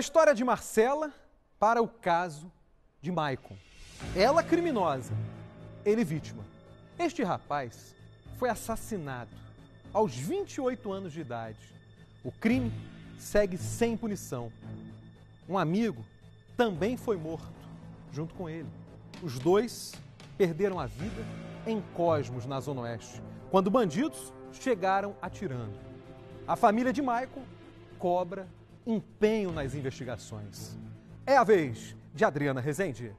história de Marcela para o caso de Maicon. Ela criminosa, ele vítima. Este rapaz foi assassinado aos 28 anos de idade. O crime segue sem punição. Um amigo também foi morto junto com ele. Os dois perderam a vida em Cosmos, na Zona Oeste, quando bandidos chegaram atirando. A família de Michael cobra empenho nas investigações. É a vez de Adriana Rezende.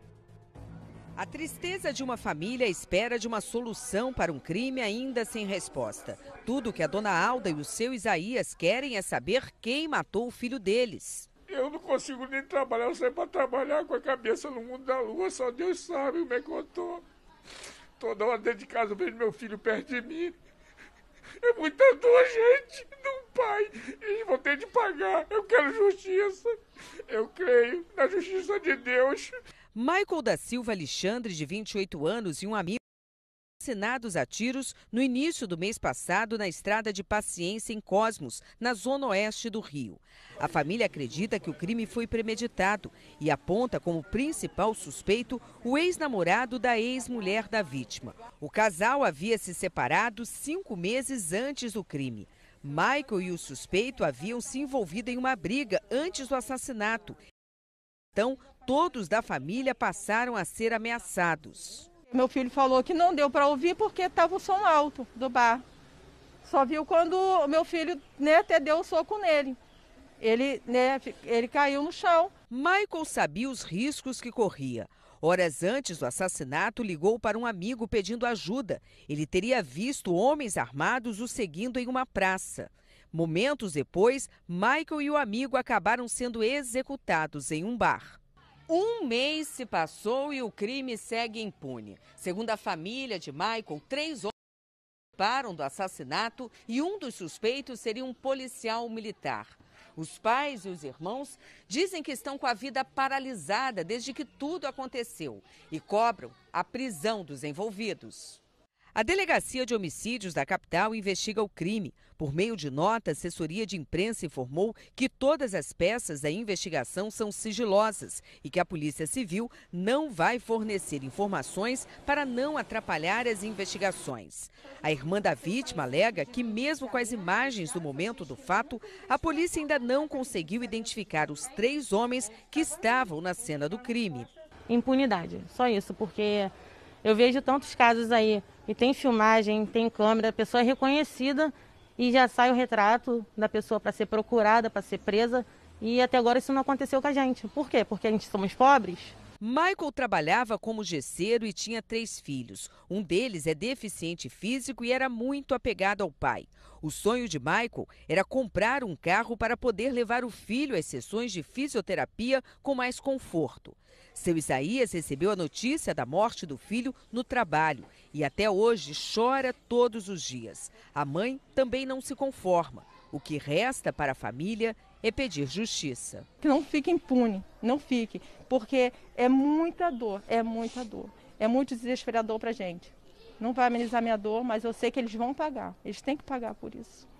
A tristeza de uma família à espera de uma solução para um crime ainda sem resposta. Tudo que a dona Alda e o seu Isaías querem é saber quem matou o filho deles. Eu não consigo nem trabalhar, eu saio é para trabalhar com a cabeça no mundo da lua, só Deus sabe como é que eu tô. Toda hora dentro de casa eu vejo meu filho perto de mim. É muita dor, gente. Não pai e vou ter de pagar. Eu quero justiça. Eu creio na justiça de Deus. Michael da Silva Alexandre, de 28 anos, e um amigo assassinados a tiros no início do mês passado na estrada de Paciência em Cosmos, na zona oeste do Rio. A família acredita que o crime foi premeditado e aponta como principal suspeito o ex-namorado da ex-mulher da vítima. O casal havia se separado cinco meses antes do crime. Michael e o suspeito haviam se envolvido em uma briga antes do assassinato. Então, todos da família passaram a ser ameaçados. Meu filho falou que não deu para ouvir porque estava o som alto do bar. Só viu quando meu filho né, até deu o um soco nele. Ele, né, ele caiu no chão. Michael sabia os riscos que corria. Horas antes do assassinato, ligou para um amigo pedindo ajuda. Ele teria visto homens armados o seguindo em uma praça. Momentos depois, Michael e o amigo acabaram sendo executados em um bar. Um mês se passou e o crime segue impune. Segundo a família de Michael, três homens participaram do assassinato e um dos suspeitos seria um policial militar. Os pais e os irmãos dizem que estão com a vida paralisada desde que tudo aconteceu e cobram a prisão dos envolvidos. A Delegacia de Homicídios da capital investiga o crime. Por meio de nota, a assessoria de imprensa informou que todas as peças da investigação são sigilosas e que a Polícia Civil não vai fornecer informações para não atrapalhar as investigações. A irmã da vítima alega que, mesmo com as imagens do momento do fato, a polícia ainda não conseguiu identificar os três homens que estavam na cena do crime. Impunidade, só isso, porque eu vejo tantos casos aí, e tem filmagem, tem câmera, a pessoa é reconhecida e já sai o retrato da pessoa para ser procurada, para ser presa. E até agora isso não aconteceu com a gente. Por quê? Porque a gente somos pobres? Michael trabalhava como gesseiro e tinha três filhos. Um deles é deficiente físico e era muito apegado ao pai. O sonho de Michael era comprar um carro para poder levar o filho às sessões de fisioterapia com mais conforto. Seu Isaías recebeu a notícia da morte do filho no trabalho e até hoje chora todos os dias. A mãe também não se conforma. O que resta para a família e pedir justiça. Que não fique impune, não fique, porque é muita dor, é muita dor, é muito desesperador para gente. Não vai amenizar minha dor, mas eu sei que eles vão pagar, eles têm que pagar por isso.